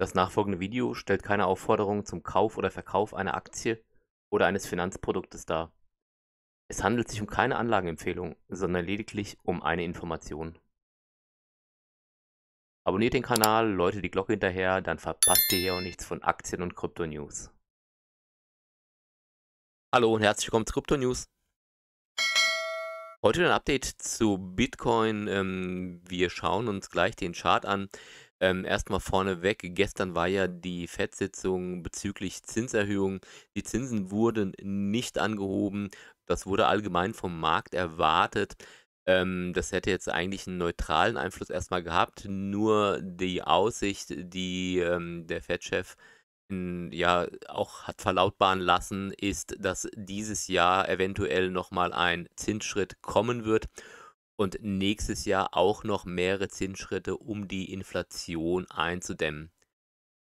Das nachfolgende Video stellt keine Aufforderung zum Kauf oder Verkauf einer Aktie oder eines Finanzproduktes dar. Es handelt sich um keine Anlageempfehlung, sondern lediglich um eine Information. Abonniert den Kanal, läutet die Glocke hinterher, dann verpasst ihr hier auch nichts von Aktien und Krypto News. Hallo und herzlich willkommen zu Krypto News. Heute ein Update zu Bitcoin. Ähm, wir schauen uns gleich den Chart an. Ähm, erstmal vorneweg, gestern war ja die FED-Sitzung bezüglich Zinserhöhungen. Die Zinsen wurden nicht angehoben. Das wurde allgemein vom Markt erwartet. Ähm, das hätte jetzt eigentlich einen neutralen Einfluss erstmal gehabt. Nur die Aussicht, die ähm, der FED-Chef hm, ja auch hat verlautbaren lassen, ist, dass dieses Jahr eventuell nochmal ein Zinsschritt kommen wird und nächstes Jahr auch noch mehrere Zinsschritte, um die Inflation einzudämmen.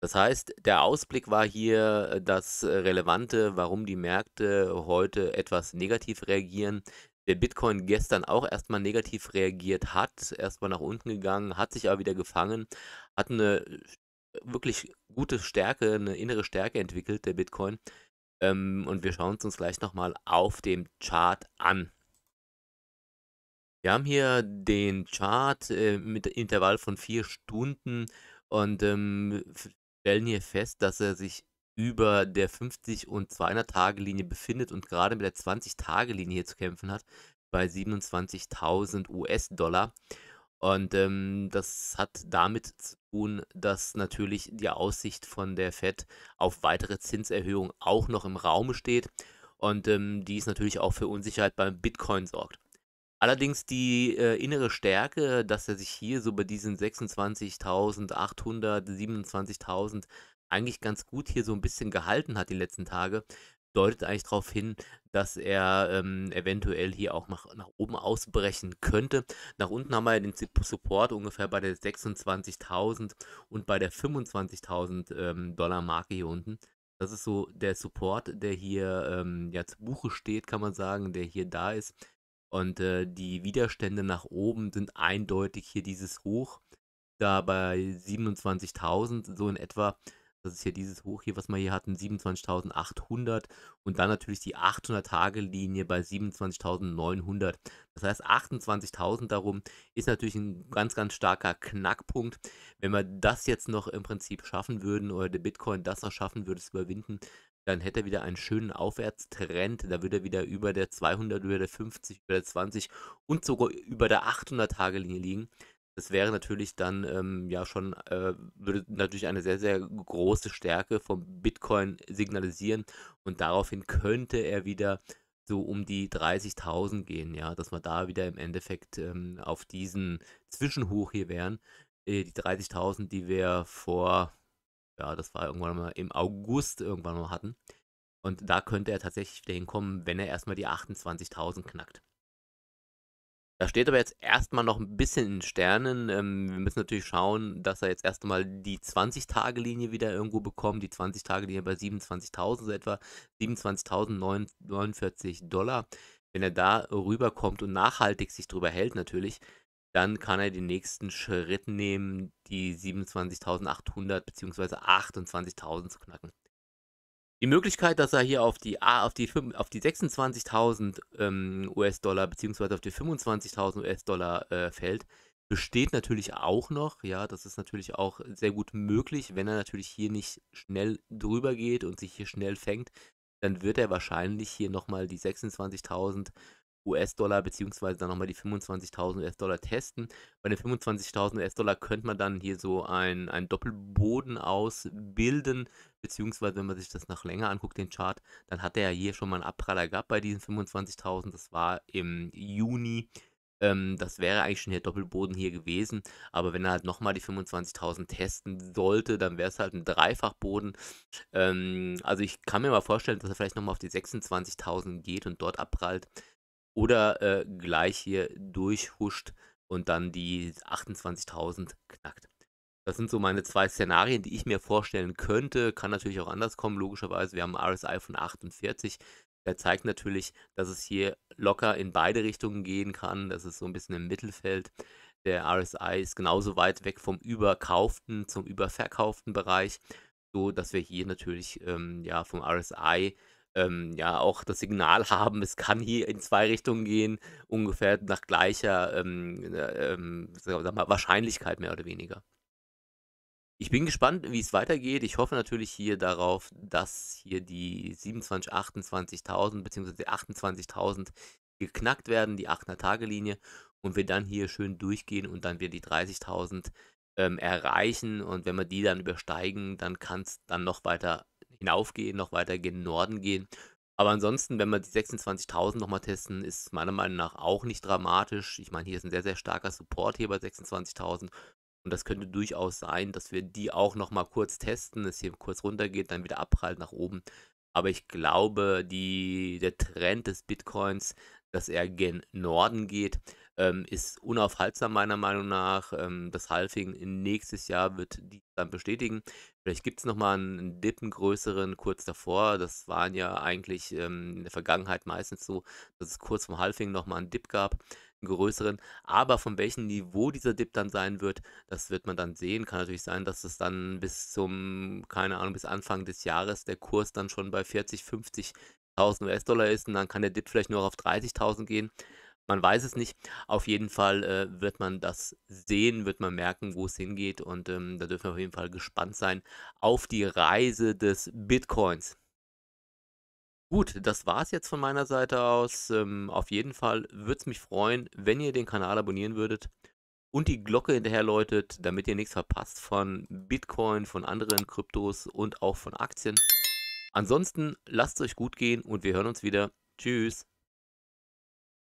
Das heißt, der Ausblick war hier äh, das äh, Relevante, warum die Märkte heute etwas negativ reagieren. Der Bitcoin gestern auch erstmal negativ reagiert hat, erstmal nach unten gegangen, hat sich aber wieder gefangen, hat eine äh, wirklich gute Stärke, eine innere Stärke entwickelt, der Bitcoin. Ähm, und wir schauen es uns gleich nochmal auf dem Chart an. Wir haben hier den Chart äh, mit Intervall von vier Stunden und ähm, stellen hier fest, dass er sich über der 50 und 200 Tage Linie befindet und gerade mit der 20 Tage Linie hier zu kämpfen hat bei 27.000 US-Dollar. Und ähm, das hat damit zu tun, dass natürlich die Aussicht von der Fed auf weitere Zinserhöhungen auch noch im Raum steht und ähm, dies natürlich auch für Unsicherheit beim Bitcoin sorgt. Allerdings die äh, innere Stärke, dass er sich hier so bei diesen 26.800, 27.000 eigentlich ganz gut hier so ein bisschen gehalten hat die letzten Tage, deutet eigentlich darauf hin, dass er ähm, eventuell hier auch nach, nach oben ausbrechen könnte. Nach unten haben wir den Support ungefähr bei der 26.000 und bei der 25.000 ähm, Dollar Marke hier unten. Das ist so der Support, der hier ähm, ja zu Buche steht, kann man sagen, der hier da ist. Und äh, die Widerstände nach oben sind eindeutig hier dieses Hoch, da bei 27.000, so in etwa. Das ist hier dieses Hoch hier, was wir hier hatten, 27.800 und dann natürlich die 800-Tage-Linie bei 27.900. Das heißt, 28.000 darum ist natürlich ein ganz, ganz starker Knackpunkt. Wenn wir das jetzt noch im Prinzip schaffen würden oder der Bitcoin das noch schaffen würde, es überwinden, dann hätte er wieder einen schönen Aufwärtstrend. Da würde er wieder über der 200, über der 50, über der 20 und sogar über der 800-Tage-Linie liegen. Das wäre natürlich dann ähm, ja schon, äh, würde natürlich eine sehr, sehr große Stärke vom Bitcoin signalisieren und daraufhin könnte er wieder so um die 30.000 gehen, ja, dass wir da wieder im Endeffekt ähm, auf diesen Zwischenhoch hier wären. Äh, die 30.000, die wir vor ja, das war irgendwann mal im August irgendwann mal hatten. Und mhm. da könnte er tatsächlich wieder hinkommen, wenn er erstmal die 28.000 knackt. Da steht aber jetzt erstmal noch ein bisschen in Sternen. Ähm, wir müssen natürlich schauen, dass er jetzt erstmal die 20-Tage-Linie wieder irgendwo bekommt. Die 20-Tage-Linie bei 27.000, so etwa 27.049 Dollar. Wenn er da rüberkommt und nachhaltig sich drüber hält, natürlich, dann kann er den nächsten Schritt nehmen, die 27.800 bzw. 28.000 zu knacken. Die Möglichkeit, dass er hier auf die, ah, auf die, auf die 26.000 ähm, US-Dollar bzw. auf die 25.000 US-Dollar äh, fällt, besteht natürlich auch noch. Ja, das ist natürlich auch sehr gut möglich, wenn er natürlich hier nicht schnell drüber geht und sich hier schnell fängt, dann wird er wahrscheinlich hier nochmal die 26.000 US-Dollar beziehungsweise dann nochmal die 25.000 US-Dollar testen. Bei den 25.000 US-Dollar könnte man dann hier so einen, einen Doppelboden ausbilden, beziehungsweise wenn man sich das nach länger anguckt, den Chart, dann hat er ja hier schon mal einen Abpraller gehabt bei diesen 25.000. Das war im Juni. Ähm, das wäre eigentlich schon der Doppelboden hier gewesen, aber wenn er halt nochmal die 25.000 testen sollte, dann wäre es halt ein Dreifachboden. Ähm, also ich kann mir mal vorstellen, dass er vielleicht nochmal auf die 26.000 geht und dort abprallt oder äh, gleich hier durchhuscht und dann die 28.000 knackt. Das sind so meine zwei Szenarien, die ich mir vorstellen könnte. Kann natürlich auch anders kommen, logischerweise. Wir haben ein RSI von 48. Der zeigt natürlich, dass es hier locker in beide Richtungen gehen kann. Das ist so ein bisschen im Mittelfeld. Der RSI ist genauso weit weg vom überkauften zum überverkauften Bereich, so dass wir hier natürlich ähm, ja, vom RSI ähm, ja auch das Signal haben, es kann hier in zwei Richtungen gehen, ungefähr nach gleicher ähm, äh, ähm, mal, Wahrscheinlichkeit mehr oder weniger. Ich bin gespannt, wie es weitergeht. Ich hoffe natürlich hier darauf, dass hier die 27.000, 28.000 bzw. 28.000 geknackt werden, die 8 tage linie und wir dann hier schön durchgehen und dann wir die 30.000 ähm, erreichen. Und wenn wir die dann übersteigen, dann kann es dann noch weiter hinaufgehen, noch weiter gen Norden gehen. Aber ansonsten, wenn wir die 26.000 nochmal testen, ist meiner Meinung nach auch nicht dramatisch. Ich meine, hier ist ein sehr, sehr starker Support hier bei 26.000. Und das könnte durchaus sein, dass wir die auch nochmal kurz testen, es hier kurz runtergeht, dann wieder abprallt nach oben. Aber ich glaube, die, der Trend des Bitcoins, dass er gen Norden geht, ähm, ist unaufhaltsam meiner Meinung nach. Ähm, das Halving nächstes Jahr wird dies dann bestätigen. Vielleicht gibt es nochmal einen Dippen größeren kurz davor. Das waren ja eigentlich ähm, in der Vergangenheit meistens so, dass es kurz vor Halving nochmal einen Dip gab größeren. Aber von welchem Niveau dieser Dip dann sein wird, das wird man dann sehen. Kann natürlich sein, dass es dann bis zum, keine Ahnung, bis Anfang des Jahres der Kurs dann schon bei 40, 50.000 US-Dollar ist und dann kann der Dip vielleicht nur auf 30.000 gehen. Man weiß es nicht. Auf jeden Fall äh, wird man das sehen, wird man merken, wo es hingeht. Und ähm, da dürfen wir auf jeden Fall gespannt sein auf die Reise des Bitcoins. Gut, das war es jetzt von meiner Seite aus. Ähm, auf jeden Fall würde es mich freuen, wenn ihr den Kanal abonnieren würdet und die Glocke hinterherläutet, damit ihr nichts verpasst von Bitcoin, von anderen Kryptos und auch von Aktien. Ansonsten lasst es euch gut gehen und wir hören uns wieder. Tschüss.